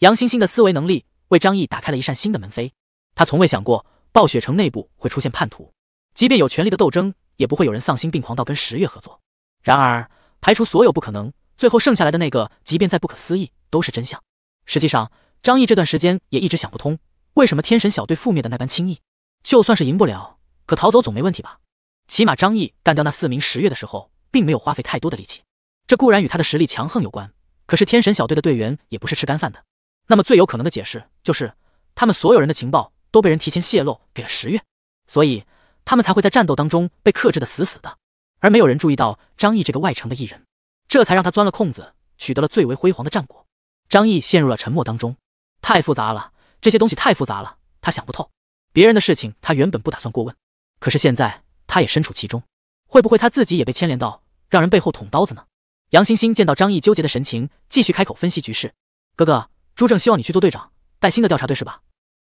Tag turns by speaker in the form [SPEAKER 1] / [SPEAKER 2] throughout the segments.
[SPEAKER 1] 杨欣欣的思维能力为张毅打开了一扇新的门扉。他从未想过暴雪城内部会出现叛徒，即便有权力的斗争，也不会有人丧心病狂到跟十月合作。然而，排除所有不可能，最后剩下来的那个，即便再不可思议，都是真相。实际上，张毅这段时间也一直想不通，为什么天神小队覆灭的那般轻易。就算是赢不了，可逃走总没问题吧？起码张毅干掉那四名十月的时候，并没有花费太多的力气。这固然与他的实力强横有关，可是天神小队的队员也不是吃干饭的。那么最有可能的解释就是，他们所有人的情报都被人提前泄露给了十月，所以他们才会在战斗当中被克制的死死的，而没有人注意到张毅这个外城的异人，这才让他钻了空子，取得了最为辉煌的战果。张毅陷入了沉默当中，太复杂了，这些东西太复杂了，他想不透。别人的事情他原本不打算过问，可是现在他也身处其中，会不会他自己也被牵连到，让人背后捅刀子呢？杨欣欣见到张毅纠结的神情，继续开口分析局势：“哥哥。”朱正希望你去做队长，带新的调查队是吧？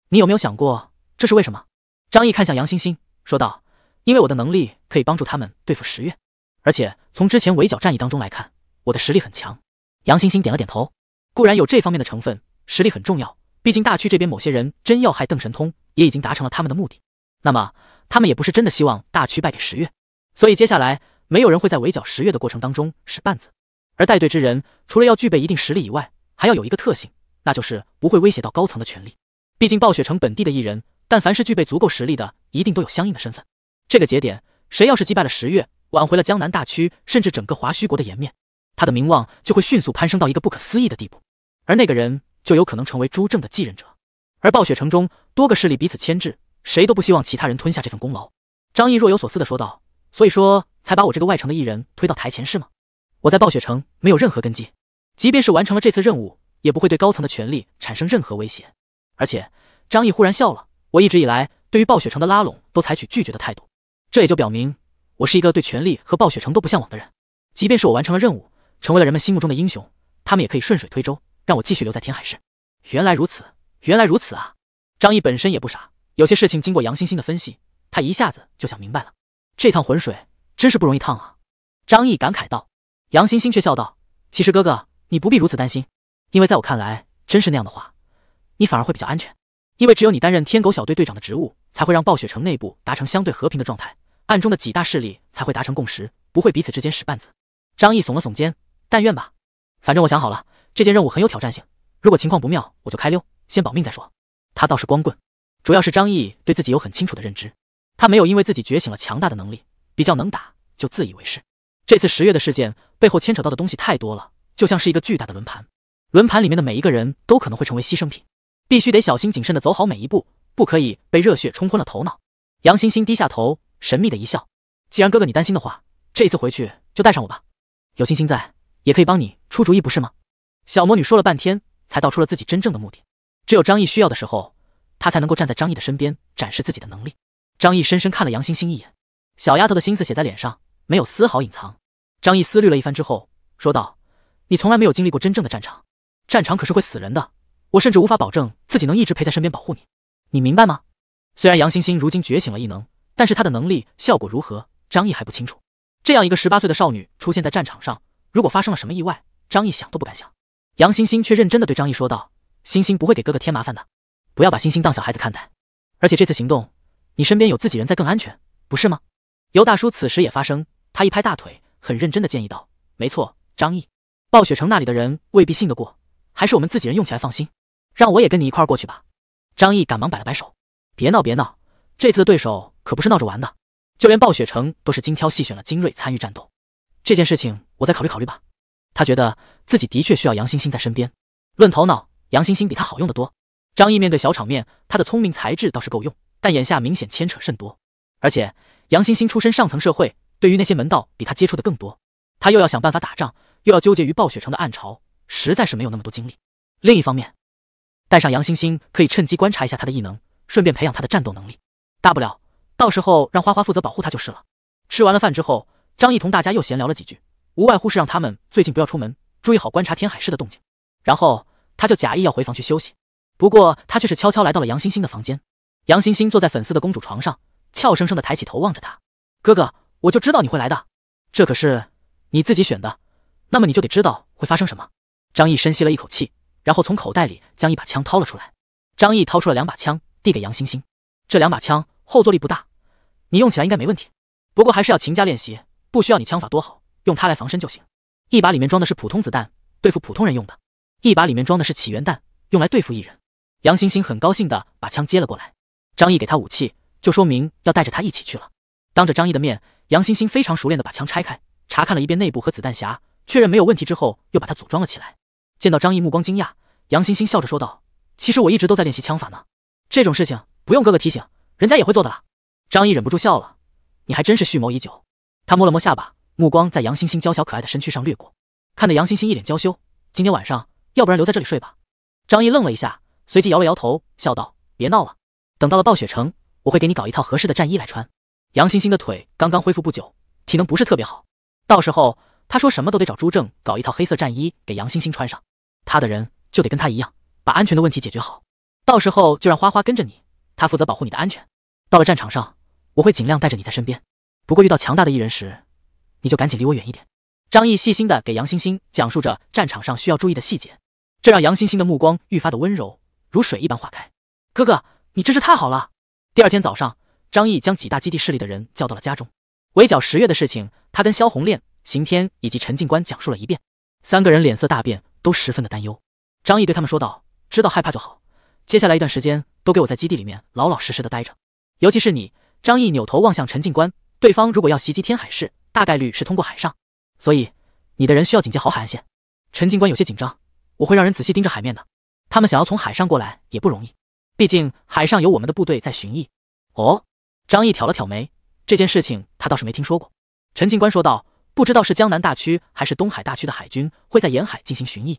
[SPEAKER 1] 你有没有想过这是为什么？张毅看向杨欣欣，说道：“因为我的能力可以帮助他们对付十月，而且从之前围剿战役当中来看，我的实力很强。”杨欣欣点了点头，固然有这方面的成分，实力很重要。毕竟大区这边某些人真要害邓神通，也已经达成了他们的目的，那么他们也不是真的希望大区败给十月，所以接下来没有人会在围剿十月的过程当中使绊子。而带队之人除了要具备一定实力以外，还要有一个特性。那就是不会威胁到高层的权利。毕竟暴雪城本地的艺人，但凡是具备足够实力的，一定都有相应的身份。这个节点，谁要是击败了十月，挽回了江南大区，甚至整个华胥国的颜面，他的名望就会迅速攀升到一个不可思议的地步，而那个人就有可能成为朱正的继任者。而暴雪城中多个势力彼此牵制，谁都不希望其他人吞下这份功劳。张毅若有所思地说道：“所以说，才把我这个外城的艺人推到台前是吗？我在暴雪城没有任何根基，即便是完成了这次任务。”也不会对高层的权力产生任何威胁，而且张毅忽然笑了。我一直以来对于暴雪城的拉拢都采取拒绝的态度，这也就表明我是一个对权力和暴雪城都不向往的人。即便是我完成了任务，成为了人们心目中的英雄，他们也可以顺水推舟，让我继续留在天海市。原来如此，原来如此啊！张毅本身也不傻，有些事情经过杨欣欣的分析，他一下子就想明白了。这趟浑水真是不容易趟啊！张毅感慨道。杨欣欣却笑道：“其实哥哥，你不必如此担心。”因为在我看来，真是那样的话，你反而会比较安全。因为只有你担任天狗小队队长的职务，才会让暴雪城内部达成相对和平的状态，暗中的几大势力才会达成共识，不会彼此之间使绊子。张毅耸了耸肩，但愿吧。反正我想好了，这件任务很有挑战性。如果情况不妙，我就开溜，先保命再说。他倒是光棍，主要是张毅对自己有很清楚的认知，他没有因为自己觉醒了强大的能力，比较能打，就自以为是。这次十月的事件背后牵扯到的东西太多了，就像是一个巨大的轮盘。轮盘里面的每一个人都可能会成为牺牲品，必须得小心谨慎的走好每一步，不可以被热血冲昏了头脑。杨欣欣低下头，神秘的一笑：“既然哥哥你担心的话，这一次回去就带上我吧，有欣欣在，也可以帮你出主意，不是吗？”小魔女说了半天，才道出了自己真正的目的：只有张毅需要的时候，她才能够站在张毅的身边，展示自己的能力。张毅深深看了杨欣欣一眼，小丫头的心思写在脸上，没有丝毫隐藏。张毅思虑了一番之后，说道：“你从来没有经历过真正的战场。”战场可是会死人的，我甚至无法保证自己能一直陪在身边保护你，你明白吗？虽然杨欣欣如今觉醒了异能，但是她的能力效果如何，张毅还不清楚。这样一个十八岁的少女出现在战场上，如果发生了什么意外，张毅想都不敢想。杨欣欣却认真的对张毅说道：“欣欣不会给哥哥添麻烦的，不要把欣欣当小孩子看待。而且这次行动，你身边有自己人在更安全，不是吗？”尤大叔此时也发声，他一拍大腿，很认真的建议道：“没错，张毅，暴雪城那里的人未必信得过。”还是我们自己人用起来放心，让我也跟你一块过去吧。张毅赶忙摆了摆手，别闹别闹，这次的对手可不是闹着玩的，就连暴雪城都是精挑细选了精锐参与战斗。这件事情我再考虑考虑吧。他觉得自己的确需要杨欣欣在身边，论头脑，杨欣欣比他好用得多。张毅面对小场面，他的聪明才智倒是够用，但眼下明显牵扯甚多，而且杨欣欣出身上层社会，对于那些门道比他接触的更多。他又要想办法打仗，又要纠结于暴雪城的暗潮。实在是没有那么多精力。另一方面，带上杨欣欣可以趁机观察一下他的异能，顺便培养他的战斗能力。大不了到时候让花花负责保护他就是了。吃完了饭之后，张毅同大家又闲聊了几句，无外乎是让他们最近不要出门，注意好观察天海市的动静。然后他就假意要回房去休息，不过他却是悄悄来到了杨欣欣的房间。杨欣欣坐在粉丝的公主床上，俏生生的抬起头望着他：“哥哥，我就知道你会来的。这可是你自己选的，那么你就得知道会发生什么。”张毅深吸了一口气，然后从口袋里将一把枪掏了出来。张毅掏出了两把枪，递给杨欣欣。这两把枪后坐力不大，你用起来应该没问题。不过还是要勤加练习，不需要你枪法多好，用它来防身就行。一把里面装的是普通子弹，对付普通人用的；一把里面装的是起源弹，用来对付异人。杨欣欣很高兴的把枪接了过来。张毅给他武器，就说明要带着他一起去了。当着张毅的面，杨欣欣非常熟练的把枪拆开，查看了一遍内部和子弹匣，确认没有问题之后，又把它组装了起来。见到张毅目光惊讶，杨欣欣笑着说道：“其实我一直都在练习枪法呢，这种事情不用哥哥提醒，人家也会做的啦。”张毅忍不住笑了：“你还真是蓄谋已久。”他摸了摸下巴，目光在杨欣欣娇小可爱的身躯上掠过，看得杨欣欣一脸娇羞。今天晚上，要不然留在这里睡吧？张毅愣了一下，随即摇了摇头，笑道：“别闹了，等到了暴雪城，我会给你搞一套合适的战衣来穿。”杨欣欣的腿刚刚恢复不久，体能不是特别好，到时候他说什么都得找朱正搞一套黑色战衣给杨欣欣穿上。他的人就得跟他一样，把安全的问题解决好。到时候就让花花跟着你，他负责保护你的安全。到了战场上，我会尽量带着你在身边。不过遇到强大的异人时，你就赶紧离我远一点。张毅细心的给杨欣欣讲述着战场上需要注意的细节，这让杨欣欣的目光愈发的温柔，如水一般化开。哥哥，你真是太好了。第二天早上，张毅将几大基地势力的人叫到了家中，围剿十月的事情，他跟萧红炼、刑天以及陈警官讲述了一遍，三个人脸色大变。都十分的担忧，张毅对他们说道：“知道害怕就好，接下来一段时间都给我在基地里面老老实实的待着，尤其是你。”张毅扭头望向陈警官，对方如果要袭击天海市，大概率是通过海上，所以你的人需要警戒好海岸线。陈警官有些紧张：“我会让人仔细盯着海面的，他们想要从海上过来也不容易，毕竟海上有我们的部队在巡弋。”哦，张毅挑了挑眉，这件事情他倒是没听说过。陈警官说道。不知道是江南大区还是东海大区的海军会在沿海进行巡弋。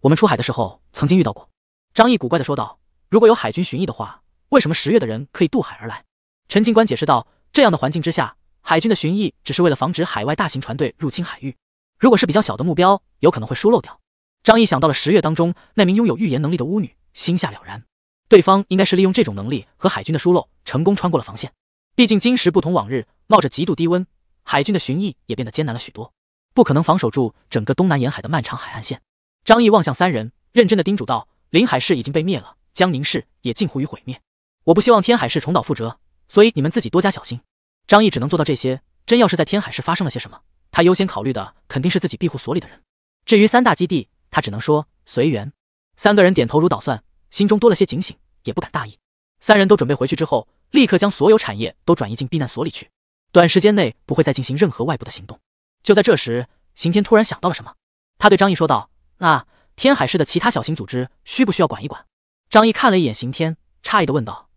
[SPEAKER 1] 我们出海的时候曾经遇到过。张毅古怪的说道：“如果有海军巡弋的话，为什么十月的人可以渡海而来？”陈警官解释道：“这样的环境之下，海军的巡弋只是为了防止海外大型船队入侵海域。如果是比较小的目标，有可能会疏漏掉。”张毅想到了十月当中那名拥有预言能力的巫女，心下了然，对方应该是利用这种能力和海军的疏漏，成功穿过了防线。毕竟今时不同往日，冒着极度低温。海军的巡弋也变得艰难了许多，不可能防守住整个东南沿海的漫长海岸线。张毅望向三人，认真的叮嘱道：“临海市已经被灭了，江宁市也近乎于毁灭。我不希望天海市重蹈覆辙，所以你们自己多加小心。”张毅只能做到这些。真要是在天海市发生了些什么，他优先考虑的肯定是自己庇护所里的人。至于三大基地，他只能说随缘。三个人点头如捣蒜，心中多了些警醒，也不敢大意。三人都准备回去之后，立刻将所有产业都转移进避难所里去。短时间内不会再进行任何外部的行动。就在这时，刑天突然想到了什么，他对张毅说道：“那天海市的其他小型组织，需不需要管一管？”张毅看了一眼刑天，诧异的问道：“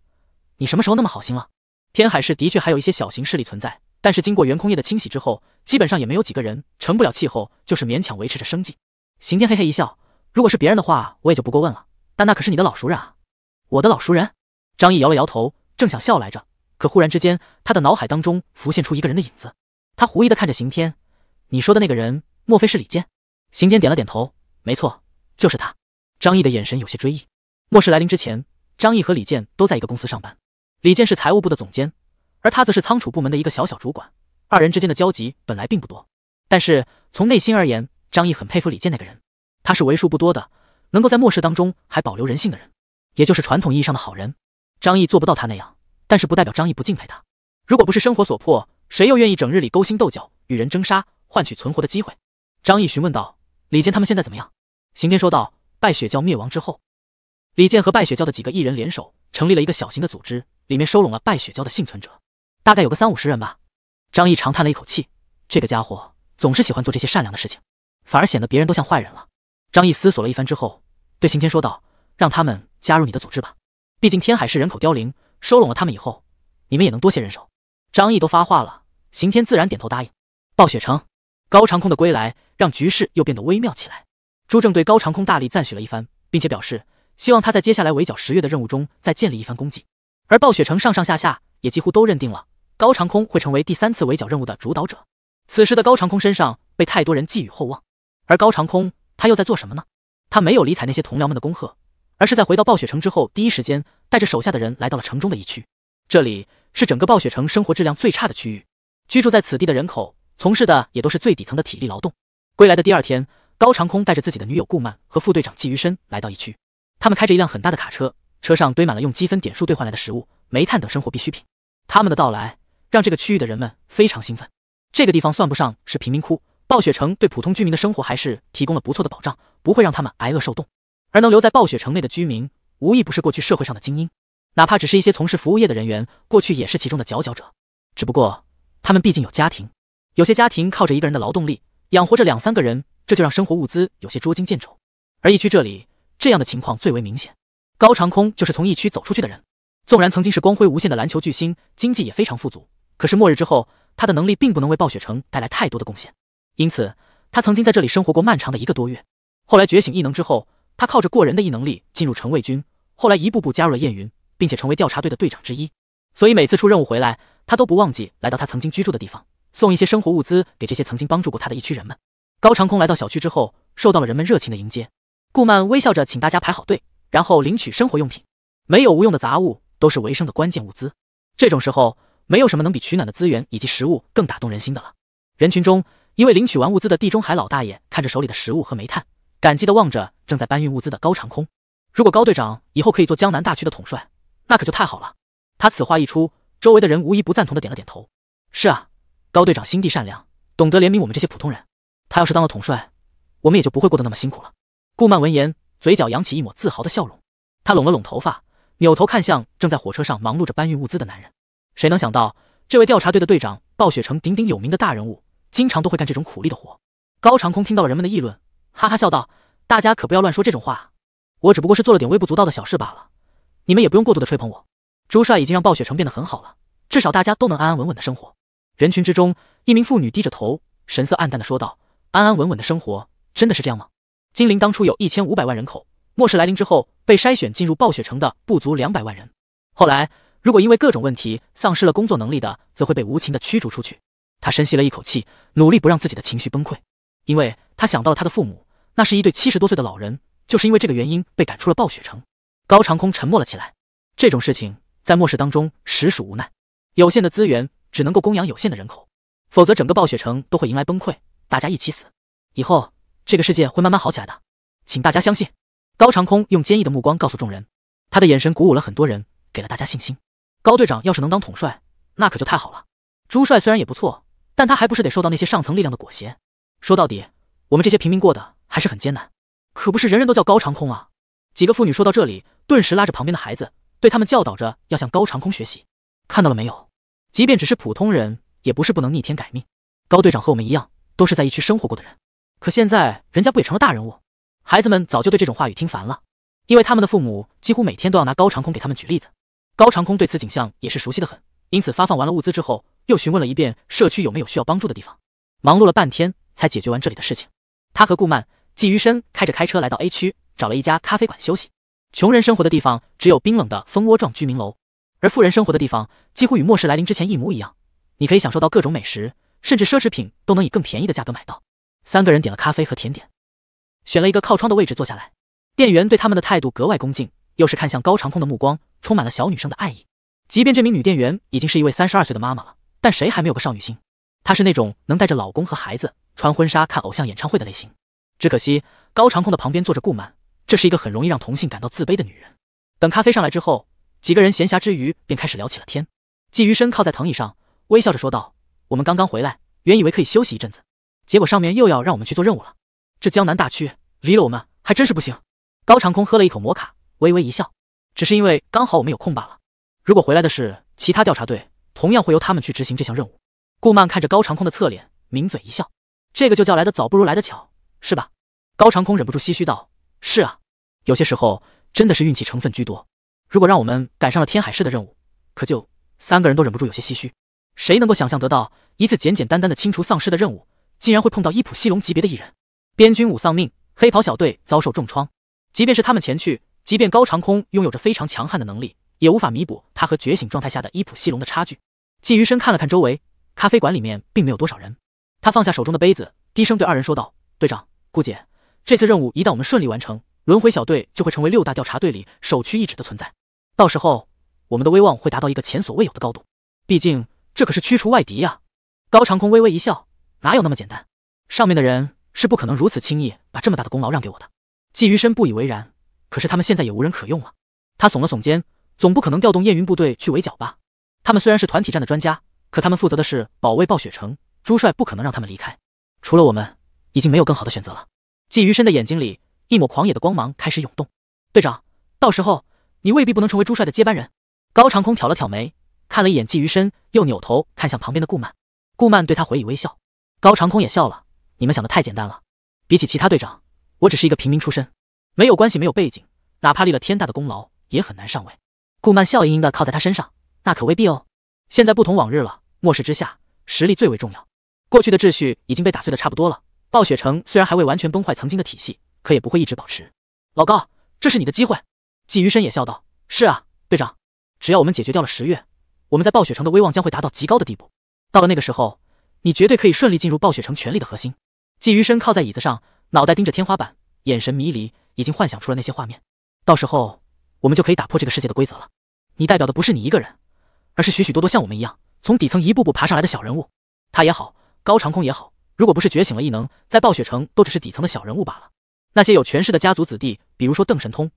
[SPEAKER 1] 你什么时候那么好心了？”天海市的确还有一些小型势力存在，但是经过原空夜的清洗之后，基本上也没有几个人成不了气候，就是勉强维持着生计。刑天嘿嘿一笑：“如果是别人的话，我也就不过问了，但那可是你的老熟人啊，我的老熟人。”张毅摇了摇头，正想笑来着。可忽然之间，他的脑海当中浮现出一个人的影子。他狐疑的看着刑天，你说的那个人，莫非是李健？刑天点了点头，没错，就是他。张毅的眼神有些追忆。末世来临之前，张毅和李健都在一个公司上班，李健是财务部的总监，而他则是仓储部门的一个小小主管。二人之间的交集本来并不多，但是从内心而言，张毅很佩服李健那个人。他是为数不多的能够在末世当中还保留人性的人，也就是传统意义上的好人。张毅做不到他那样。但是不代表张毅不敬佩他。如果不是生活所迫，谁又愿意整日里勾心斗角、与人争杀，换取存活的机会？张毅询问道：“李健他们现在怎么样？”刑天说道：“败雪教灭亡之后，李健和败雪教的几个艺人联手，成立了一个小型的组织，里面收拢了败雪教的幸存者，大概有个三五十人吧。”张毅长叹了一口气：“这个家伙总是喜欢做这些善良的事情，反而显得别人都像坏人了。”张毅思索了一番之后，对刑天说道：“让他们加入你的组织吧，毕竟天海市人口凋零。”收拢了他们以后，你们也能多些人手。张毅都发话了，刑天自然点头答应。暴雪城高长空的归来，让局势又变得微妙起来。朱正对高长空大力赞许了一番，并且表示希望他在接下来围剿十月的任务中再建立一番功绩。而暴雪城上上下下也几乎都认定了高长空会成为第三次围剿任务的主导者。此时的高长空身上被太多人寄予厚望，而高长空他又在做什么呢？他没有理睬那些同僚们的恭贺。而是在回到暴雪城之后，第一时间带着手下的人来到了城中的一区，这里是整个暴雪城生活质量最差的区域，居住在此地的人口从事的也都是最底层的体力劳动。归来的第二天，高长空带着自己的女友顾曼和副队长季云深来到一区，他们开着一辆很大的卡车，车上堆满了用积分点数兑换来的食物、煤炭等生活必需品。他们的到来让这个区域的人们非常兴奋。这个地方算不上是贫民窟，暴雪城对普通居民的生活还是提供了不错的保障，不会让他们挨饿受冻。而能留在暴雪城内的居民，无一不是过去社会上的精英，哪怕只是一些从事服务业的人员，过去也是其中的佼佼者。只不过他们毕竟有家庭，有些家庭靠着一个人的劳动力养活着两三个人，这就让生活物资有些捉襟见肘。而疫区这里这样的情况最为明显。高长空就是从疫区走出去的人，纵然曾经是光辉无限的篮球巨星，经济也非常富足，可是末日之后，他的能力并不能为暴雪城带来太多的贡献，因此他曾经在这里生活过漫长的一个多月。后来觉醒异能之后。他靠着过人的异能力进入城卫军，后来一步步加入了燕云，并且成为调查队的队长之一。所以每次出任务回来，他都不忘记来到他曾经居住的地方，送一些生活物资给这些曾经帮助过他的一区人们。高长空来到小区之后，受到了人们热情的迎接。顾漫微笑着请大家排好队，然后领取生活用品。没有无用的杂物，都是维生的关键物资。这种时候，没有什么能比取暖的资源以及食物更打动人心的了。人群中，一位领取完物资的地中海老大爷看着手里的食物和煤炭。感激地望着正在搬运物资的高长空。如果高队长以后可以做江南大区的统帅，那可就太好了。他此话一出，周围的人无一不赞同地点了点头。是啊，高队长心地善良，懂得怜悯我们这些普通人。他要是当了统帅，我们也就不会过得那么辛苦了。顾曼闻言，嘴角扬起一抹自豪的笑容。他拢了拢头发，扭头看向正在火车上忙碌着搬运物资的男人。谁能想到，这位调查队的队长，暴雪城鼎鼎有名的大人物，经常都会干这种苦力的活。高长空听到了人们的议论。哈哈笑道：“大家可不要乱说这种话，我只不过是做了点微不足道的小事罢了，你们也不用过度的吹捧我。朱帅已经让暴雪城变得很好了，至少大家都能安安稳稳的生活。”人群之中，一名妇女低着头，神色黯淡的说道：“安安稳稳的生活，真的是这样吗？”精灵当初有一千五百万人口，末世来临之后，被筛选进入暴雪城的不足两百万人。后来，如果因为各种问题丧失了工作能力的，则会被无情的驱逐出去。他深吸了一口气，努力不让自己的情绪崩溃，因为他想到了他的父母。那是一对七十多岁的老人，就是因为这个原因被赶出了暴雪城。高长空沉默了起来。这种事情在末世当中实属无奈，有限的资源只能够供养有限的人口，否则整个暴雪城都会迎来崩溃，大家一起死。以后这个世界会慢慢好起来的，请大家相信。高长空用坚毅的目光告诉众人，他的眼神鼓舞了很多人，给了大家信心。高队长要是能当统帅，那可就太好了。朱帅虽然也不错，但他还不是得受到那些上层力量的裹挟。说到底，我们这些平民过的。还是很艰难，可不是人人都叫高长空啊！几个妇女说到这里，顿时拉着旁边的孩子，对他们教导着要向高长空学习。看到了没有？即便只是普通人，也不是不能逆天改命。高队长和我们一样，都是在疫区生活过的人，可现在人家不也成了大人物？孩子们早就对这种话语听烦了，因为他们的父母几乎每天都要拿高长空给他们举例子。高长空对此景象也是熟悉的很，因此发放完了物资之后，又询问了一遍社区有没有需要帮助的地方。忙碌了半天，才解决完这里的事情。他和顾曼。纪余深开着开车来到 A 区，找了一家咖啡馆休息。穷人生活的地方只有冰冷的蜂窝状居民楼，而富人生活的地方几乎与末世来临之前一模一样。你可以享受到各种美食，甚至奢侈品都能以更便宜的价格买到。三个人点了咖啡和甜点，选了一个靠窗的位置坐下来。店员对他们的态度格外恭敬，又是看向高长空的目光充满了小女生的爱意。即便这名女店员已经是一位三十二岁的妈妈了，但谁还没有个少女心？她是那种能带着老公和孩子穿婚纱看偶像演唱会的类型。只可惜，高长空的旁边坐着顾曼，这是一个很容易让同性感到自卑的女人。等咖啡上来之后，几个人闲暇之余便开始聊起了天。季余生靠在藤椅上，微笑着说道：“我们刚刚回来，原以为可以休息一阵子，结果上面又要让我们去做任务了。这江南大区，离了我们还真是不行。”高长空喝了一口摩卡，微微一笑：“只是因为刚好我们有空罢了。如果回来的是其他调查队，同样会由他们去执行这项任务。”顾曼看着高长空的侧脸，抿嘴一笑：“这个就叫来的早不如来的巧。”是吧？高长空忍不住唏嘘道：“是啊，有些时候真的是运气成分居多。如果让我们赶上了天海市的任务，可就……”三个人都忍不住有些唏嘘。谁能够想象得到，一次简简单单的清除丧尸的任务，竟然会碰到伊普西龙级别的异人？边军武丧命，黑袍小队遭受重创。即便是他们前去，即便高长空拥有着非常强悍的能力，也无法弥补他和觉醒状态下的伊普西龙的差距。季余生看了看周围，咖啡馆里面并没有多少人。他放下手中的杯子，低声对二人说道：“队长。”顾姐，这次任务一旦我们顺利完成，轮回小队就会成为六大调查队里首屈一指的存在。到时候，我们的威望会达到一个前所未有的高度。毕竟，这可是驱除外敌呀！高长空微微一笑，哪有那么简单？上面的人是不可能如此轻易把这么大的功劳让给我的。季余生不以为然，可是他们现在也无人可用了。他耸了耸肩，总不可能调动燕云部队去围剿吧？他们虽然是团体战的专家，可他们负责的是保卫暴雪城，朱帅不可能让他们离开。除了我们。已经没有更好的选择了。纪余生的眼睛里一抹狂野的光芒开始涌动。队长，到时候你未必不能成为朱帅的接班人。高长空挑了挑眉，看了一眼纪余生，又扭头看向旁边的顾曼。顾曼对他回以微笑。高长空也笑了。你们想的太简单了。比起其他队长，我只是一个平民出身，没有关系，没有背景，哪怕立了天大的功劳，也很难上位。顾曼笑盈盈的靠在他身上，那可未必哦。现在不同往日了，末世之下，实力最为重要。过去的秩序已经被打碎的差不多了。暴雪城虽然还未完全崩坏，曾经的体系，可也不会一直保持。老高，这是你的机会。季余生也笑道：“是啊，队长，只要我们解决掉了十月，我们在暴雪城的威望将会达到极高的地步。到了那个时候，你绝对可以顺利进入暴雪城权力的核心。”季余生靠在椅子上，脑袋盯着天花板，眼神迷离，已经幻想出了那些画面。到时候，我们就可以打破这个世界的规则了。你代表的不是你一个人，而是许许多多像我们一样，从底层一步步爬上来的小人物。他也好，高长空也好。如果不是觉醒了异能，在暴雪城都只是底层的小人物罢了。那些有权势的家族子弟，比如说邓神通；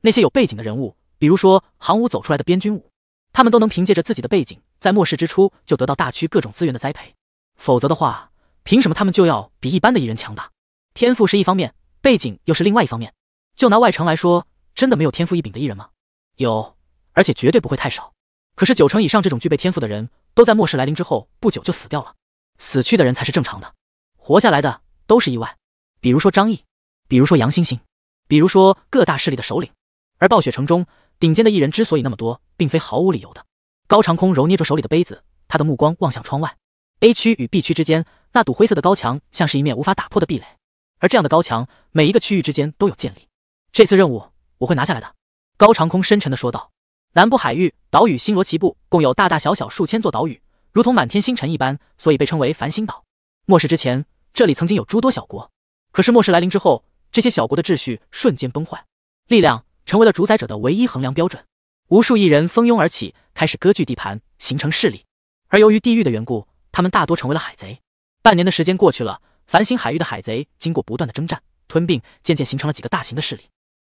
[SPEAKER 1] 那些有背景的人物，比如说寒武走出来的边军武，他们都能凭借着自己的背景，在末世之初就得到大区各种资源的栽培。否则的话，凭什么他们就要比一般的异人强大？天赋是一方面，背景又是另外一方面。就拿外城来说，真的没有天赋异禀的异人吗？有，而且绝对不会太少。可是九成以上这种具备天赋的人，都在末世来临之后不久就死掉了。死去的人才是正常的。活下来的都是意外，比如说张毅，比如说杨欣欣，比如说各大势力的首领。而暴雪城中顶尖的艺人之所以那么多，并非毫无理由的。高长空揉捏着手里的杯子，他的目光望向窗外。A 区与 B 区之间那堵灰色的高墙，像是一面无法打破的壁垒。而这样的高墙，每一个区域之间都有建立。这次任务我会拿下来的。高长空深沉的说道。南部海域岛屿星罗棋布，共有大大小小数千座岛屿，如同满天星辰一般，所以被称为繁星岛。末世之前。这里曾经有诸多小国，可是末世来临之后，这些小国的秩序瞬间崩坏，力量成为了主宰者的唯一衡量标准。无数亿人蜂拥而起，开始割据地盘，形成势力。而由于地域的缘故，他们大多成为了海贼。半年的时间过去了，繁星海域的海贼经过不断的征战、吞并，渐渐形成了几个大型的势力。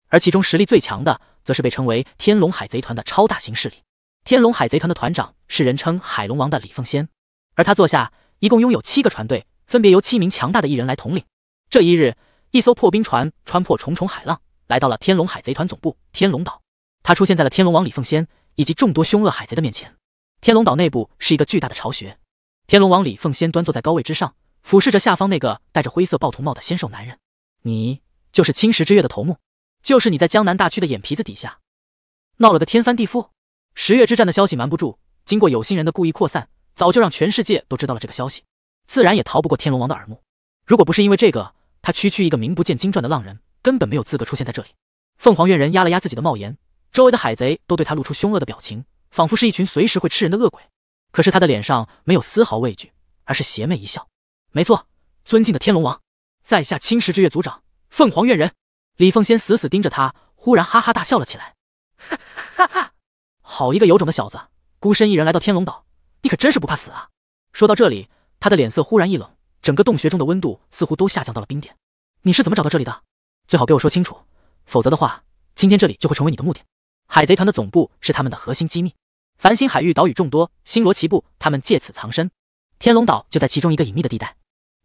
[SPEAKER 1] 而其中实力最强的，则是被称为“天龙海贼团”的超大型势力。天龙海贼团的团长是人称“海龙王”的李凤仙，而他座下一共拥有七个船队。分别由七名强大的异人来统领。这一日，一艘破冰船穿破重重海浪，来到了天龙海贼团总部天龙岛。他出现在了天龙王李凤仙以及众多凶恶海贼的面前。天龙岛内部是一个巨大的巢穴。天龙王李凤仙端坐在高位之上，俯视着下方那个戴着灰色豹头帽的纤瘦男人：“你就是青石之月的头目，就是你在江南大区的眼皮子底下闹了个天翻地覆。十月之战的消息瞒不住，经过有心人的故意扩散，早就让全世界都知道了这个消息。”自然也逃不过天龙王的耳目。如果不是因为这个，他区区一个名不见经传的浪人，根本没有资格出现在这里。凤凰怨人压了压自己的帽檐，周围的海贼都对他露出凶恶的表情，仿佛是一群随时会吃人的恶鬼。可是他的脸上没有丝毫畏惧，而是邪魅一笑。没错，尊敬的天龙王，在下青石之月族长，凤凰怨人李凤仙。死死盯着他，忽然哈哈大笑了起来，哈 哈哈，好一个有种的小子，孤身一人来到天龙岛，你可真是不怕死啊！说到这里。他的脸色忽然一冷，整个洞穴中的温度似乎都下降到了冰点。你是怎么找到这里的？最好给我说清楚，否则的话，今天这里就会成为你的目的。海贼团的总部是他们的核心机密。繁星海域岛屿众多，星罗棋布，他们借此藏身。天龙岛就在其中一个隐秘的地带。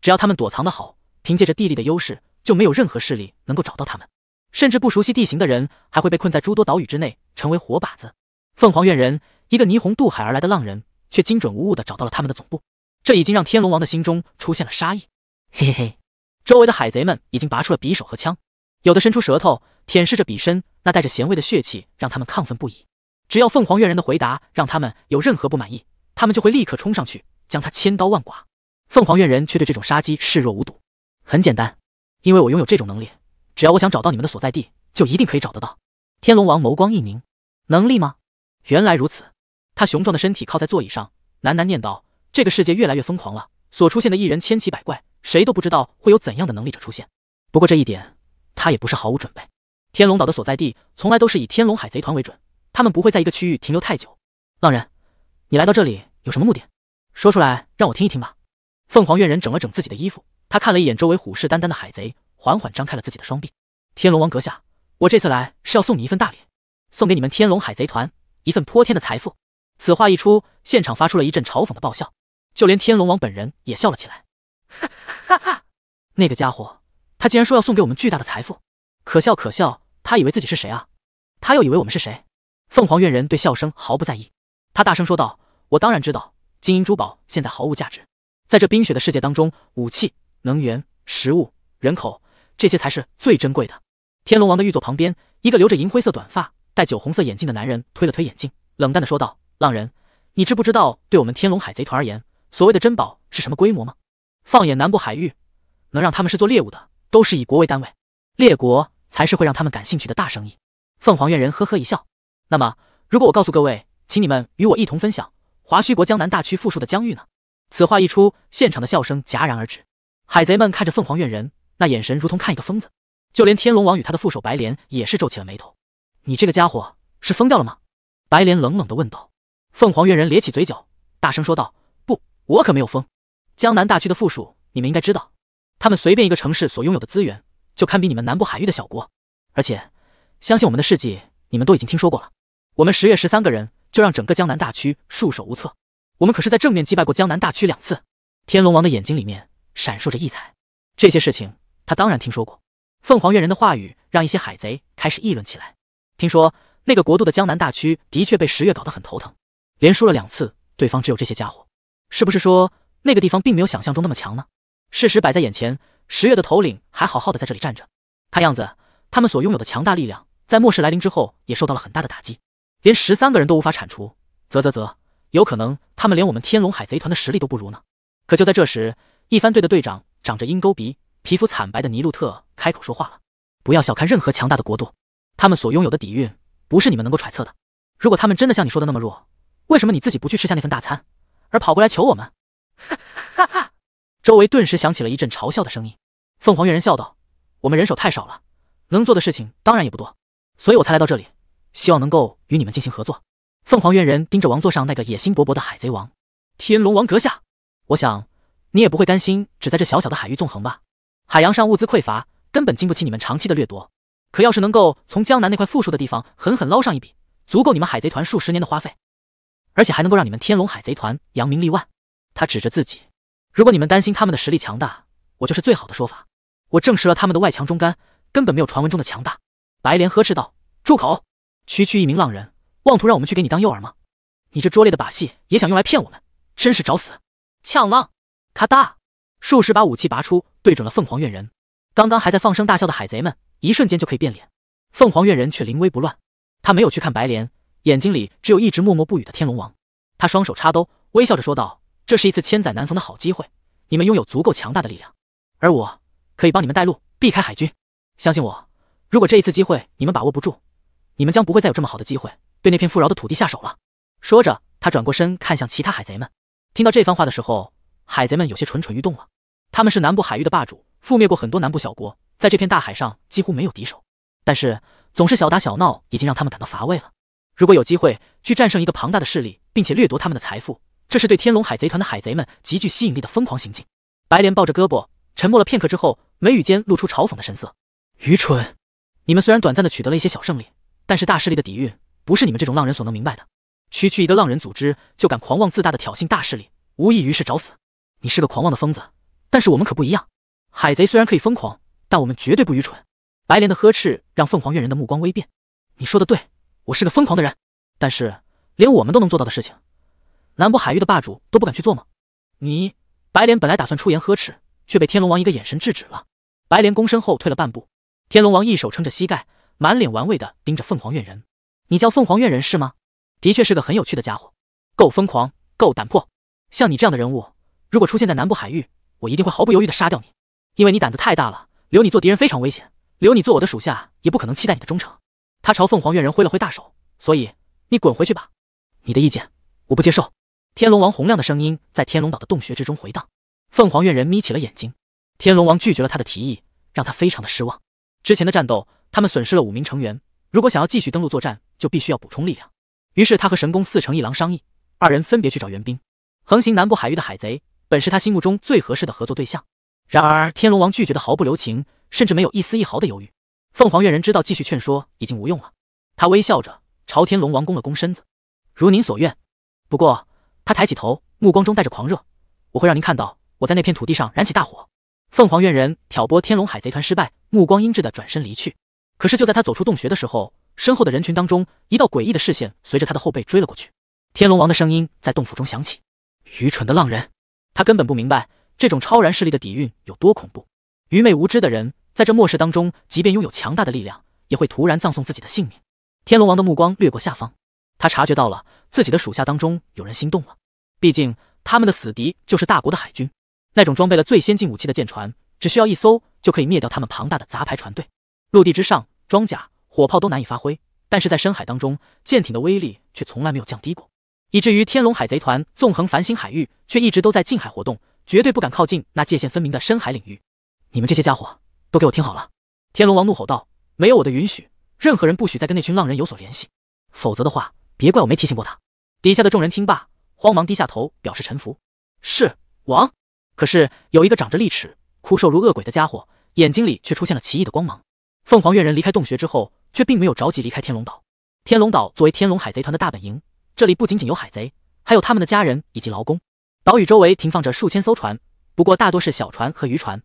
[SPEAKER 1] 只要他们躲藏得好，凭借着地利的优势，就没有任何势力能够找到他们。甚至不熟悉地形的人，还会被困在诸多岛屿之内，成为活靶子。凤凰院人，一个霓虹渡海而来的浪人，却精准无误地找到了他们的总部。这已经让天龙王的心中出现了杀意。嘿嘿嘿，周围的海贼们已经拔出了匕首和枪，有的伸出舌头舔舐着匕身，那带着咸味的血气让他们亢奋不已。只要凤凰院人的回答让他们有任何不满意，他们就会立刻冲上去将他千刀万剐。凤凰院人却对这种杀机视若无睹。很简单，因为我拥有这种能力，只要我想找到你们的所在地，就一定可以找得到。天龙王眸光一凝，能力吗？原来如此。他雄壮的身体靠在座椅上，喃喃念道。这个世界越来越疯狂了，所出现的异人千奇百怪，谁都不知道会有怎样的能力者出现。不过这一点，他也不是毫无准备。天龙岛的所在地，从来都是以天龙海贼团为准，他们不会在一个区域停留太久。浪人，你来到这里有什么目的？说出来让我听一听吧。凤凰院人整了整自己的衣服，他看了一眼周围虎视眈眈的海贼，缓缓张开了自己的双臂。天龙王阁下，我这次来是要送你一份大礼，送给你们天龙海贼团一份泼天的财富。此话一出，现场发出了一阵嘲讽的爆笑。就连天龙王本人也笑了起来，哈哈！那个家伙，他竟然说要送给我们巨大的财富，可笑可笑！他以为自己是谁啊？他又以为我们是谁？凤凰院人对笑声毫不在意，他大声说道：“我当然知道，金银珠宝现在毫无价值，在这冰雪的世界当中，武器、能源、食物、人口，这些才是最珍贵的。”天龙王的玉座旁边，一个留着银灰色短发、戴酒红色眼镜的男人推了推眼镜，冷淡的说道：“浪人，你知不知道，对我们天龙海贼团而言。”所谓的珍宝是什么规模吗？放眼南部海域，能让他们是做猎物的，都是以国为单位，列国才是会让他们感兴趣的大生意。凤凰院人呵呵一笑。那么，如果我告诉各位，请你们与我一同分享华胥国江南大区富庶的疆域呢？此话一出，现场的笑声戛然而止。海贼们看着凤凰院人，那眼神如同看一个疯子。就连天龙王与他的副手白莲也是皱起了眉头：“你这个家伙是疯掉了吗？”白莲冷冷地问道。凤凰院人咧起嘴角，大声说道。我可没有疯。江南大区的富庶，你们应该知道，他们随便一个城市所拥有的资源，就堪比你们南部海域的小国。而且，相信我们的事迹，你们都已经听说过了。我们十月十三个人，就让整个江南大区束手无策。我们可是在正面击败过江南大区两次。天龙王的眼睛里面闪烁着异彩，这些事情他当然听说过。凤凰院人的话语，让一些海贼开始议论起来。听说那个国度的江南大区的确被十月搞得很头疼，连输了两次，对方只有这些家伙。是不是说那个地方并没有想象中那么强呢？事实摆在眼前，十月的头领还好好的在这里站着。看样子，他们所拥有的强大力量，在末世来临之后也受到了很大的打击，连十三个人都无法铲除。啧啧啧，有可能他们连我们天龙海贼团的实力都不如呢。可就在这时，一番队的队长，长着鹰钩鼻、皮肤惨白的尼路特开口说话了：“不要小看任何强大的国度，他们所拥有的底蕴不是你们能够揣测的。如果他们真的像你说的那么弱，为什么你自己不去吃下那份大餐？”而跑过来求我们，哈哈！哈！周围顿时响起了一阵嘲笑的声音。凤凰猿人笑道：“我们人手太少了，能做的事情当然也不多，所以我才来到这里，希望能够与你们进行合作。”凤凰猿人盯着王座上那个野心勃勃的海贼王天龙王阁下，我想你也不会甘心只在这小小的海域纵横吧？海洋上物资匮乏，根本经不起你们长期的掠夺。可要是能够从江南那块富庶的地方狠狠捞上一笔，足够你们海贼团数十年的花费。而且还能够让你们天龙海贼团扬名立万。他指着自己，如果你们担心他们的实力强大，我就是最好的说法。我证实了他们的外强中干，根本没有传闻中的强大。白莲呵斥道：“住口！区区一名浪人，妄图让我们去给你当诱饵吗？你这拙劣的把戏也想用来骗我们？真是找死！”呛浪，咔哒，数十把武器拔出，对准了凤凰院人。刚刚还在放声大笑的海贼们，一瞬间就可以变脸。凤凰院人却临危不乱，他没有去看白莲。眼睛里只有一直默默不语的天龙王，他双手插兜，微笑着说道：“这是一次千载难逢的好机会，你们拥有足够强大的力量，而我可以帮你们带路，避开海军。相信我，如果这一次机会你们把握不住，你们将不会再有这么好的机会对那片富饶的土地下手了。”说着，他转过身看向其他海贼们。听到这番话的时候，海贼们有些蠢蠢欲动了。他们是南部海域的霸主，覆灭过很多南部小国，在这片大海上几乎没有敌手。但是总是小打小闹，已经让他们感到乏味了。如果有机会去战胜一个庞大的势力，并且掠夺他们的财富，这是对天龙海贼团的海贼们极具吸引力的疯狂行径。白莲抱着胳膊，沉默了片刻之后，眉宇间露出嘲讽的神色。愚蠢！你们虽然短暂的取得了一些小胜利，但是大势力的底蕴不是你们这种浪人所能明白的。区区一个浪人组织就敢狂妄自大的挑衅大势力，无异于是找死。你是个狂妄的疯子，但是我们可不一样。海贼虽然可以疯狂，但我们绝对不愚蠢。白莲的呵斥让凤凰院人的目光微变。你说的对。我是个疯狂的人，但是连我们都能做到的事情，南部海域的霸主都不敢去做吗？你白莲本来打算出言呵斥，却被天龙王一个眼神制止了。白莲躬身后退了半步，天龙王一手撑着膝盖，满脸玩味的盯着凤凰院人。你叫凤凰院人是吗？的确是个很有趣的家伙，够疯狂，够胆魄。像你这样的人物，如果出现在南部海域，我一定会毫不犹豫的杀掉你，因为你胆子太大了，留你做敌人非常危险，留你做我的属下，也不可能期待你的忠诚。他朝凤凰院人挥了挥大手，所以你滚回去吧。你的意见我不接受。天龙王洪亮的声音在天龙岛的洞穴之中回荡。凤凰院人眯起了眼睛。天龙王拒绝了他的提议，让他非常的失望。之前的战斗，他们损失了五名成员，如果想要继续登陆作战，就必须要补充力量。于是他和神功四成一郎商议，二人分别去找援兵。横行南部海域的海贼，本是他心目中最合适的合作对象，然而天龙王拒绝的毫不留情，甚至没有一丝一毫的犹豫。凤凰院人知道继续劝说已经无用了，他微笑着朝天龙王躬了躬身子，如您所愿。不过他抬起头，目光中带着狂热，我会让您看到我在那片土地上燃起大火。凤凰院人挑拨天龙海贼团失败，目光阴鸷的转身离去。可是就在他走出洞穴的时候，身后的人群当中，一道诡异的视线随着他的后背追了过去。天龙王的声音在洞府中响起：“愚蠢的浪人，他根本不明白这种超然势力的底蕴有多恐怖，愚昧无知的人。”在这末世当中，即便拥有强大的力量，也会突然葬送自己的性命。天龙王的目光掠过下方，他察觉到了自己的属下当中有人心动了。毕竟他们的死敌就是大国的海军，那种装备了最先进武器的舰船，只需要一艘就可以灭掉他们庞大的杂牌船队。陆地之上，装甲、火炮都难以发挥，但是在深海当中，舰艇的威力却从来没有降低过，以至于天龙海贼团纵横繁星海域，却一直都在近海活动，绝对不敢靠近那界限分明的深海领域。你们这些家伙！都给我听好了！天龙王怒吼道：“没有我的允许，任何人不许再跟那群浪人有所联系，否则的话，别怪我没提醒过他。”底下的众人听罢，慌忙低下头表示臣服：“是王。”可是有一个长着利齿、枯瘦如恶鬼的家伙，眼睛里却出现了奇异的光芒。凤凰院人离开洞穴之后，却并没有着急离开天龙岛。天龙岛作为天龙海贼团的大本营，这里不仅仅有海贼，还有他们的家人以及劳工。岛屿周围停放着数千艘船，不过大多是小船和渔船。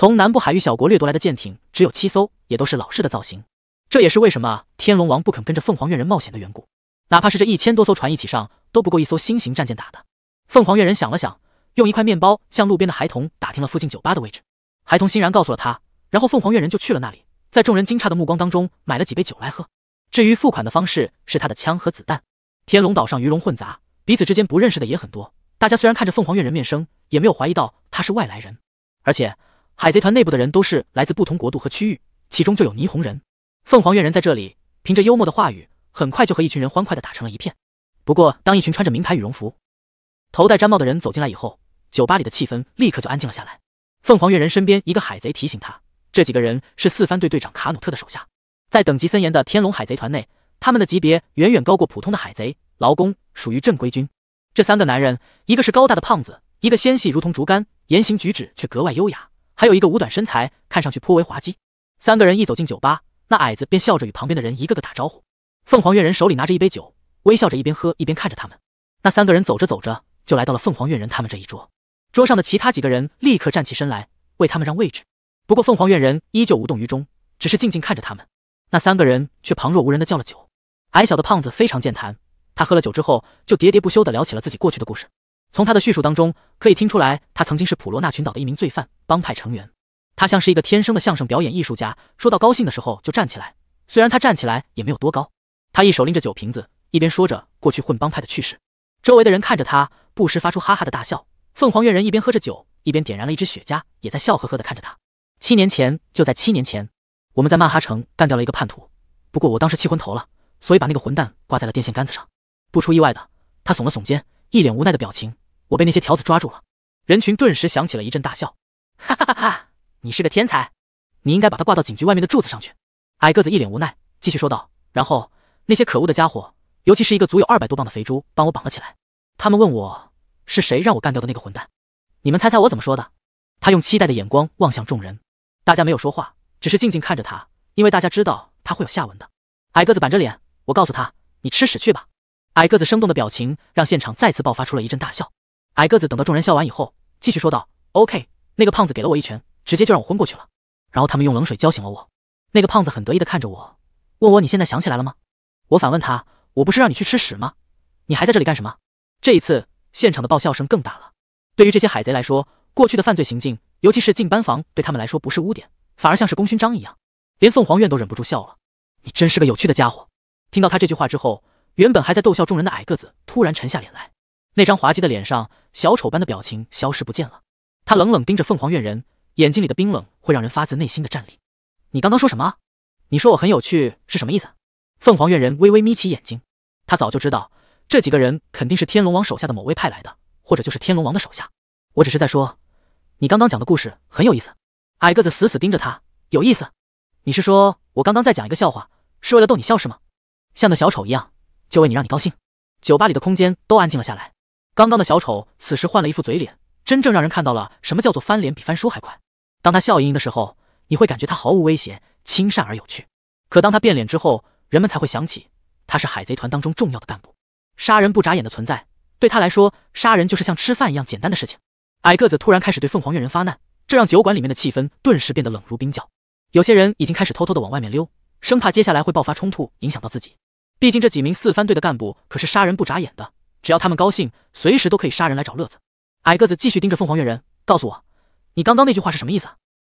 [SPEAKER 1] 从南部海域小国掠夺来的舰艇只有七艘，也都是老式的造型。这也是为什么天龙王不肯跟着凤凰院人冒险的缘故。哪怕是这一千多艘船一起上，都不够一艘新型战舰打的。凤凰院人想了想，用一块面包向路边的孩童打听了附近酒吧的位置，孩童欣然告诉了他。然后凤凰院人就去了那里，在众人惊诧的目光当中买了几杯酒来喝。至于付款的方式，是他的枪和子弹。天龙岛上鱼龙混杂，彼此之间不认识的也很多。大家虽然看着凤凰院人面生，也没有怀疑到他是外来人，而且。海贼团内部的人都是来自不同国度和区域，其中就有霓虹人、凤凰院人在这里。凭着幽默的话语，很快就和一群人欢快的打成了一片。不过，当一群穿着名牌羽绒服、头戴毡帽的人走进来以后，酒吧里的气氛立刻就安静了下来。凤凰院人身边一个海贼提醒他，这几个人是四番队队长卡努特的手下，在等级森严的天龙海贼团内，他们的级别远远高过普通的海贼劳工，属于正规军。这三个男人，一个是高大的胖子，一个纤细如同竹竿，言行举止却格外优雅。还有一个五短身材，看上去颇为滑稽。三个人一走进酒吧，那矮子便笑着与旁边的人一个个打招呼。凤凰院人手里拿着一杯酒，微笑着一边喝一边看着他们。那三个人走着走着就来到了凤凰院人他们这一桌，桌上的其他几个人立刻站起身来为他们让位置。不过凤凰院人依旧无动于衷，只是静静看着他们。那三个人却旁若无人的叫了酒。矮小的胖子非常健谈，他喝了酒之后就喋喋不休地聊起了自己过去的故事。从他的叙述当中可以听出来，他曾经是普罗纳群岛的一名罪犯帮派成员。他像是一个天生的相声表演艺术家，说到高兴的时候就站起来。虽然他站起来也没有多高，他一手拎着酒瓶子，一边说着过去混帮派的趣事。周围的人看着他，不时发出哈哈的大笑。凤凰院人一边喝着酒，一边点燃了一支雪茄，也在笑呵呵地看着他。七年前，就在七年前，我们在曼哈城干掉了一个叛徒。不过我当时气昏头了，所以把那个混蛋挂在了电线杆子上。不出意外的，他耸了耸肩。一脸无奈的表情，我被那些条子抓住了。人群顿时响起了一阵大笑，哈哈哈！哈，你是个天才，你应该把他挂到警局外面的柱子上去。矮个子一脸无奈，继续说道：“然后那些可恶的家伙，尤其是一个足有二百多磅的肥猪，帮我绑了起来。他们问我是谁让我干掉的那个混蛋，你们猜猜我怎么说的？”他用期待的眼光望向众人，大家没有说话，只是静静看着他，因为大家知道他会有下文的。矮个子板着脸，我告诉他：“你吃屎去吧。”矮个子生动的表情让现场再次爆发出了一阵大笑。矮个子等到众人笑完以后，继续说道：“O.K. 那个胖子给了我一拳，直接就让我昏过去了。然后他们用冷水浇醒了我。那个胖子很得意的看着我，问我：你现在想起来了吗？我反问他：我不是让你去吃屎吗？你还在这里干什么？这一次，现场的爆笑声更大了。对于这些海贼来说，过去的犯罪行径，尤其是进班房，对他们来说不是污点，反而像是功勋章一样。连凤凰院都忍不住笑了。你真是个有趣的家伙。听到他这句话之后。”原本还在逗笑众人的矮个子突然沉下脸来，那张滑稽的脸上小丑般的表情消失不见了。他冷冷盯着凤凰院人，眼睛里的冰冷会让人发自内心的战栗。你刚刚说什么？你说我很有趣是什么意思？凤凰院人微微眯起眼睛，他早就知道这几个人肯定是天龙王手下的某位派来的，或者就是天龙王的手下。我只是在说，你刚刚讲的故事很有意思。矮个子死死盯着他，有意思？你是说我刚刚在讲一个笑话是为了逗你笑是吗？像个小丑一样。就为你让你高兴。酒吧里的空间都安静了下来。刚刚的小丑此时换了一副嘴脸，真正让人看到了什么叫做翻脸比翻书还快。当他笑盈盈的时候，你会感觉他毫无威胁，亲善而有趣。可当他变脸之后，人们才会想起他是海贼团当中重要的干部，杀人不眨眼的存在。对他来说，杀人就是像吃饭一样简单的事情。矮个子突然开始对凤凰院人发难，这让酒馆里面的气氛顿时变得冷如冰窖。有些人已经开始偷偷的往外面溜，生怕接下来会爆发冲突，影响到自己。毕竟这几名四番队的干部可是杀人不眨眼的，只要他们高兴，随时都可以杀人来找乐子。矮个子继续盯着凤凰院人，告诉我，你刚刚那句话是什么意思？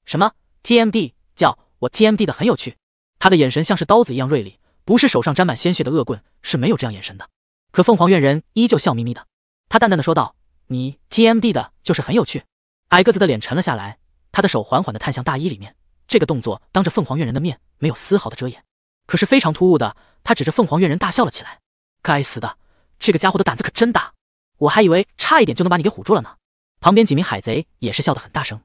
[SPEAKER 1] 什么 TMD 叫我 TMD 的很有趣？他的眼神像是刀子一样锐利，不是手上沾满鲜血的恶棍是没有这样眼神的。可凤凰院人依旧笑眯眯的，他淡淡的说道：“你 TMD 的就是很有趣。”矮个子的脸沉了下来，他的手缓缓的探向大衣里面，这个动作当着凤凰院人的面没有丝毫的遮掩。可是非常突兀的，他指着凤凰院人大笑了起来。该死的，这个家伙的胆子可真大！我还以为差一点就能把你给唬住了呢。旁边几名海贼也是笑得很大声。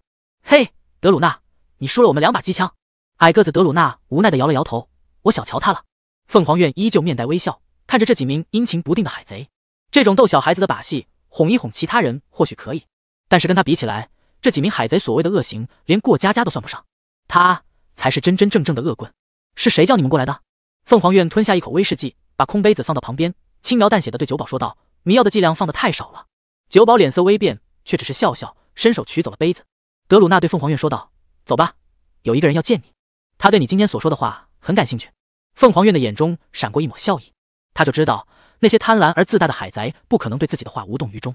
[SPEAKER 1] 嘿，德鲁纳，你输了我们两把机枪。矮个子德鲁纳无奈的摇了摇头，我小瞧他了。凤凰院依旧面带微笑，看着这几名阴晴不定的海贼。这种逗小孩子的把戏，哄一哄其他人或许可以，但是跟他比起来，这几名海贼所谓的恶行连过家家都算不上，他才是真真正正的恶棍。是谁叫你们过来的？凤凰院吞下一口威士忌，把空杯子放到旁边，轻描淡写的对酒保说道：“迷药的剂量放的太少了。”酒保脸色微变，却只是笑笑，伸手取走了杯子。德鲁纳对凤凰院说道：“走吧，有一个人要见你，他对你今天所说的话很感兴趣。”凤凰院的眼中闪过一抹笑意，他就知道那些贪婪而自大的海贼不可能对自己的话无动于衷，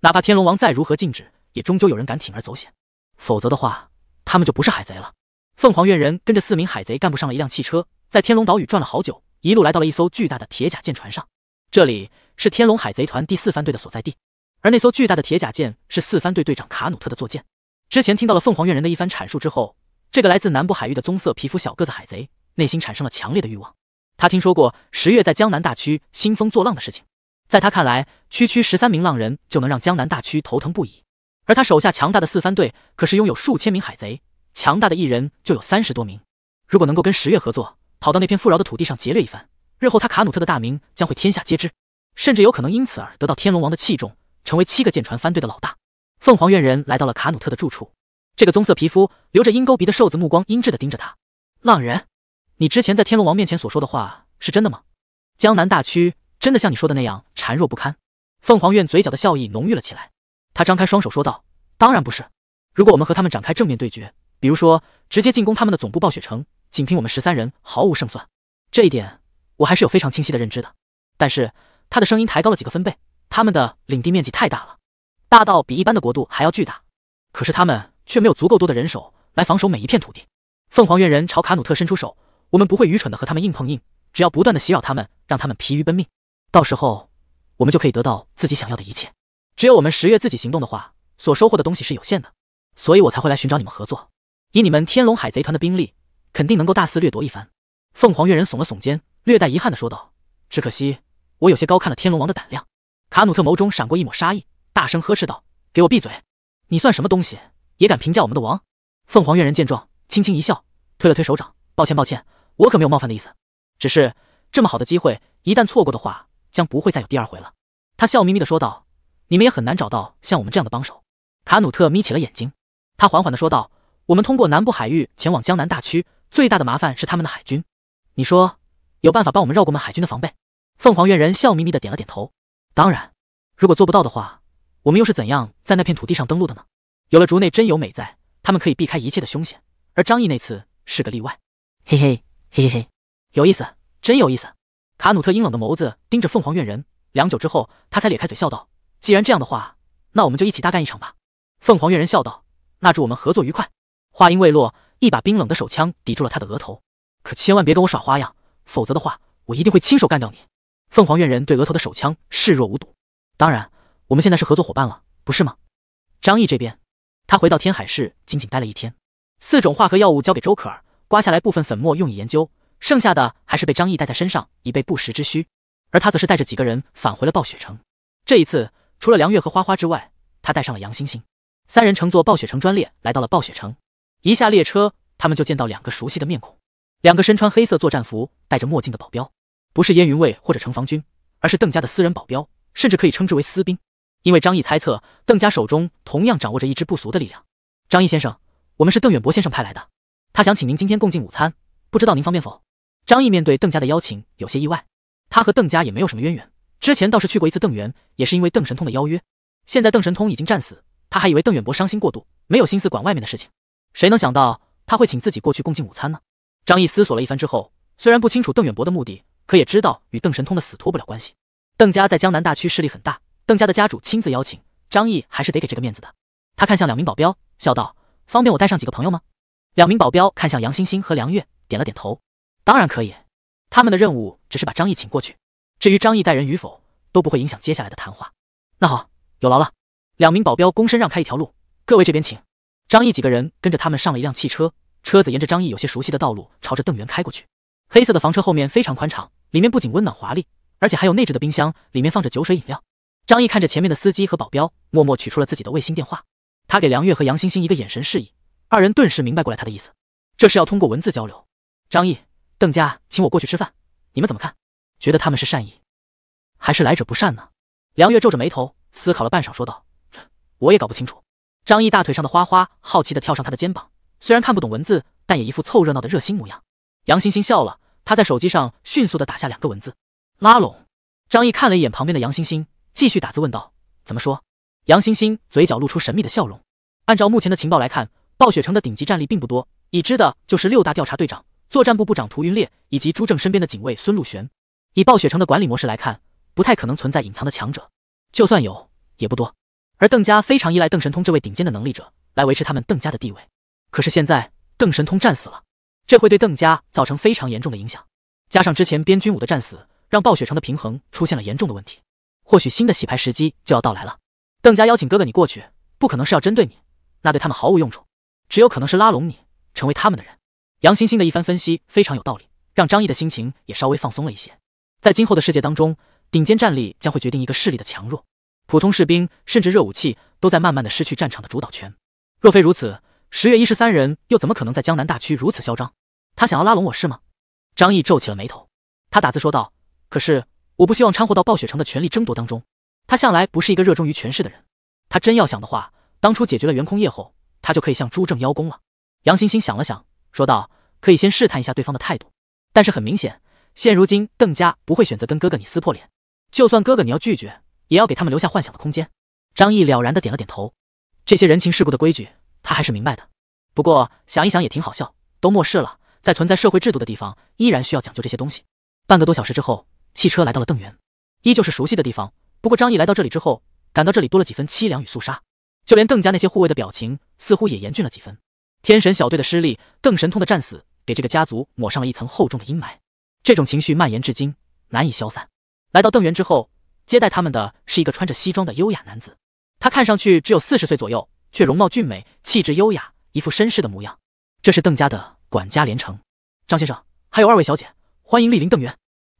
[SPEAKER 1] 哪怕天龙王再如何禁止，也终究有人敢铤而走险，否则的话，他们就不是海贼了。凤凰院人跟着四名海贼干部上了一辆汽车，在天龙岛屿转了好久，一路来到了一艘巨大的铁甲舰船上。这里是天龙海贼团第四番队的所在地，而那艘巨大的铁甲舰是四番队队长卡努特的坐舰。之前听到了凤凰院人的一番阐述之后，这个来自南部海域的棕色皮肤小个子海贼内心产生了强烈的欲望。他听说过十月在江南大区兴风作浪的事情，在他看来，区区十三名浪人就能让江南大区头疼不已，而他手下强大的四番队可是拥有数千名海贼。强大的异人就有三十多名，如果能够跟十月合作，跑到那片富饶的土地上劫掠一番，日后他卡努特的大名将会天下皆知，甚至有可能因此而得到天龙王的器重，成为七个舰船番队的老大。凤凰院人来到了卡努特的住处，这个棕色皮肤、留着鹰钩鼻的瘦子目光阴鸷的盯着他。浪人，你之前在天龙王面前所说的话是真的吗？江南大区真的像你说的那样孱弱不堪？凤凰院嘴角的笑意浓郁了起来，他张开双手说道：“当然不是，如果我们和他们展开正面对决。”比如说，直接进攻他们的总部暴雪城，仅凭我们十三人毫无胜算。这一点我还是有非常清晰的认知的。但是他的声音抬高了几个分贝。他们的领地面积太大了，大到比一般的国度还要巨大。可是他们却没有足够多的人手来防守每一片土地。凤凰猿人朝卡努特伸出手：“我们不会愚蠢的和他们硬碰硬，只要不断的袭扰他们，让他们疲于奔命，到时候我们就可以得到自己想要的一切。只有我们十月自己行动的话，所收获的东西是有限的，所以我才会来寻找你们合作。”以你们天龙海贼团的兵力，肯定能够大肆掠夺一番。凤凰月人耸了耸肩，略带遗憾的说道：“只可惜，我有些高看了天龙王的胆量。”卡努特眸中闪过一抹杀意，大声呵斥道：“给我闭嘴！你算什么东西，也敢评价我们的王？”凤凰月人见状，轻轻一笑，推了推手掌：“抱歉，抱歉，我可没有冒犯的意思。只是这么好的机会，一旦错过的话，将不会再有第二回了。”他笑眯眯的说道：“你们也很难找到像我们这样的帮手。”卡努特眯起了眼睛，他缓缓的说道。我们通过南部海域前往江南大区，最大的麻烦是他们的海军。你说有办法帮我们绕过他们海军的防备？凤凰院人笑眯眯的点了点头。当然，如果做不到的话，我们又是怎样在那片土地上登陆的呢？有了竹内真由美在，他们可以避开一切的凶险。而张毅那次是个例外。嘿嘿嘿嘿嘿，有意思，真有意思。卡努特阴冷的眸子盯着凤凰院人，良久之后，他才咧开嘴笑道：“既然这样的话，那我们就一起大干一场吧。”凤凰院人笑道：“那祝我们合作愉快。”话音未落，一把冰冷的手枪抵住了他的额头。可千万别跟我耍花样，否则的话，我一定会亲手干掉你。凤凰院人对额头的手枪视若无睹。当然，我们现在是合作伙伴了，不是吗？张毅这边，他回到天海市仅仅待了一天。四种化合药物交给周可儿，刮下来部分粉末用以研究，剩下的还是被张毅带在身上，以备不时之需。而他则是带着几个人返回了暴雪城。这一次，除了梁月和花花之外，他带上了杨欣欣。三人乘坐暴雪城专列来到了暴雪城。一下列车，他们就见到两个熟悉的面孔，两个身穿黑色作战服、戴着墨镜的保镖，不是烟云卫或者城防军，而是邓家的私人保镖，甚至可以称之为私兵。因为张毅猜测，邓家手中同样掌握着一支不俗的力量。张毅先生，我们是邓远博先生派来的，他想请您今天共进午餐，不知道您方便否？张毅面对邓家的邀请有些意外，他和邓家也没有什么渊源，之前倒是去过一次邓园，也是因为邓神通的邀约。现在邓神通已经战死，他还以为邓远博伤心过度，没有心思管外面的事情。谁能想到他会请自己过去共进午餐呢？张毅思索了一番之后，虽然不清楚邓远博的目的，可也知道与邓神通的死脱不了关系。邓家在江南大区势力很大，邓家的家主亲自邀请张毅，还是得给这个面子的。他看向两名保镖，笑道：“方便我带上几个朋友吗？”两名保镖看向杨欣欣和梁月，点了点头：“当然可以。”他们的任务只是把张毅请过去，至于张毅带人与否，都不会影响接下来的谈话。那好，有劳了。两名保镖躬身让开一条路：“各位这边请。”张毅几个人跟着他们上了一辆汽车，车子沿着张毅有些熟悉的道路朝着邓源开过去。黑色的房车后面非常宽敞，里面不仅温暖华丽，而且还有内置的冰箱，里面放着酒水饮料。张毅看着前面的司机和保镖，默默取出了自己的卫星电话，他给梁月和杨欣欣一个眼神示意，二人顿时明白过来他的意思，这是要通过文字交流。张毅，邓家请我过去吃饭，你们怎么看？觉得他们是善意，还是来者不善呢？梁月皱着眉头思考了半晌，说道：“这我也搞不清楚。”张毅大腿上的花花好奇地跳上他的肩膀，虽然看不懂文字，但也一副凑热闹的热心模样。杨欣欣笑了，她在手机上迅速地打下两个文字：拉拢。张毅看了一眼旁边的杨欣欣，继续打字问道：“怎么说？”杨欣欣嘴角露出神秘的笑容。按照目前的情报来看，暴雪城的顶级战力并不多，已知的就是六大调查队长、作战部部长涂云烈以及朱正身边的警卫孙陆玄。以暴雪城的管理模式来看，不太可能存在隐藏的强者，就算有，也不多。而邓家非常依赖邓神通这位顶尖的能力者来维持他们邓家的地位。可是现在邓神通战死了，这会对邓家造成非常严重的影响。加上之前边军武的战死，让暴雪城的平衡出现了严重的问题。或许新的洗牌时机就要到来了。邓家邀请哥哥你过去，不可能是要针对你，那对他们毫无用处。只有可能是拉拢你，成为他们的人。杨欣欣的一番分析非常有道理，让张毅的心情也稍微放松了一些。在今后的世界当中，顶尖战力将会决定一个势力的强弱。普通士兵甚至热武器都在慢慢的失去战场的主导权。若非如此，十月一十三人又怎么可能在江南大区如此嚣张？他想要拉拢我是吗？张毅皱起了眉头，他打字说道：“可是我不希望掺和到暴雪城的权力争夺当中。他向来不是一个热衷于权势的人。他真要想的话，当初解决了袁空叶后，他就可以向朱正邀功了。”杨欣欣想了想，说道：“可以先试探一下对方的态度。但是很明显，现如今邓家不会选择跟哥哥你撕破脸。就算哥哥你要拒绝。”也要给他们留下幻想的空间。张毅了然的点了点头，这些人情世故的规矩，他还是明白的。不过想一想也挺好笑，都末世了，在存在社会制度的地方，依然需要讲究这些东西。半个多小时之后，汽车来到了邓园，依旧是熟悉的地方。不过张毅来到这里之后，感到这里多了几分凄凉与肃杀，就连邓家那些护卫的表情，似乎也严峻了几分。天神小队的失利，邓神通的战死，给这个家族抹上了一层厚重的阴霾，这种情绪蔓延至今，难以消散。来到邓园之后。接待他们的是一个穿着西装的优雅男子，他看上去只有四十岁左右，却容貌俊美，气质优雅，一副绅士的模样。这是邓家的管家连城，张先生，还有二位小姐，欢迎莅临邓园。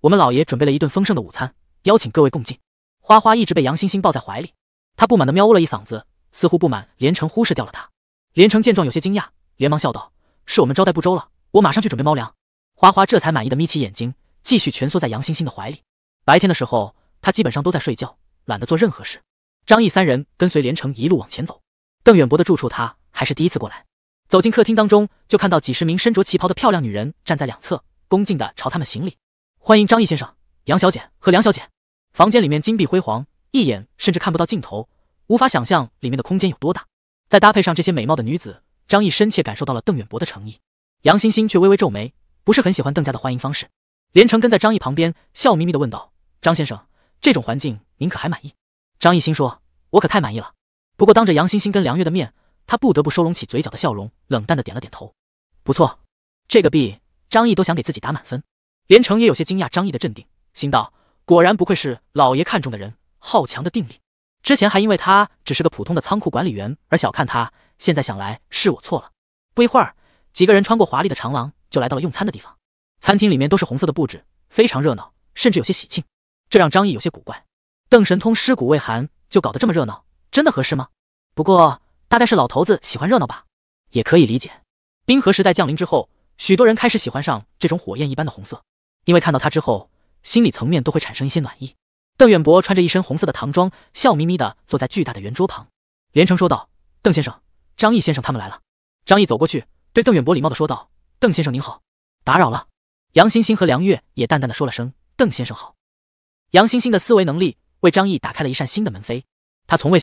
[SPEAKER 1] 我们老爷准备了一顿丰盛的午餐，邀请各位共进。花花一直被杨欣欣抱在怀里，她不满地喵呜了一嗓子，似乎不满连城忽视掉了她。连城见状有些惊讶，连忙笑道：“是我们招待不周了，我马上去准备猫粮。”花花这才满意的眯起眼睛，继续蜷缩在杨欣欣的怀里。白天的时候。他基本上都在睡觉，懒得做任何事。张毅三人跟随连城一路往前走。邓远博的住处，他还是第一次过来。走进客厅当中，就看到几十名身着旗袍的漂亮女人站在两侧，恭敬的朝他们行礼，欢迎张毅先生、杨小姐和梁小姐。房间里面金碧辉煌，一眼甚至看不到尽头，无法想象里面的空间有多大。再搭配上这些美貌的女子，张毅深切感受到了邓远博的诚意。杨欣欣却微微皱眉，不是很喜欢邓家的欢迎方式。连城跟在张毅旁边，笑眯眯地问道：“张先生。”这种环境，您可还满意？张艺兴说：“我可太满意了。”不过当着杨欣欣跟梁月的面，他不得不收拢起嘴角的笑容，冷淡的点了点头。不错，这个 B，张毅都想给自己打满分。连城也有些惊讶张毅的镇定，心道：果然不愧是老爷看中的人，好强的定力。之前还因为他只是个普通的仓库管理员而小看他，现在想来是我错了。不一会儿，几个人穿过华丽的长廊，就来到了用餐的地方。餐厅里面都是红色的布置，非常热闹，甚至有些喜庆。这让张毅有些古怪，邓神通尸骨未寒就搞得这么热闹，真的合适吗？不过大概是老头子喜欢热闹吧，也可以理解。冰河时代降临之后，许多人开始喜欢上这种火焰一般的红色，因为看到他之后，心理层面都会产生一些暖意。邓远博穿着一身红色的唐装，笑眯眯的坐在巨大的圆桌旁，连城说道：“邓先生，张毅先生他们来了。”张毅走过去，对邓远博礼貌的说道：“邓先生您好，打扰了。”杨欣欣和梁月也淡淡的说了声：“邓先生好。”杨欣欣的思维能力为张毅打开了一扇新的门扉，他从未。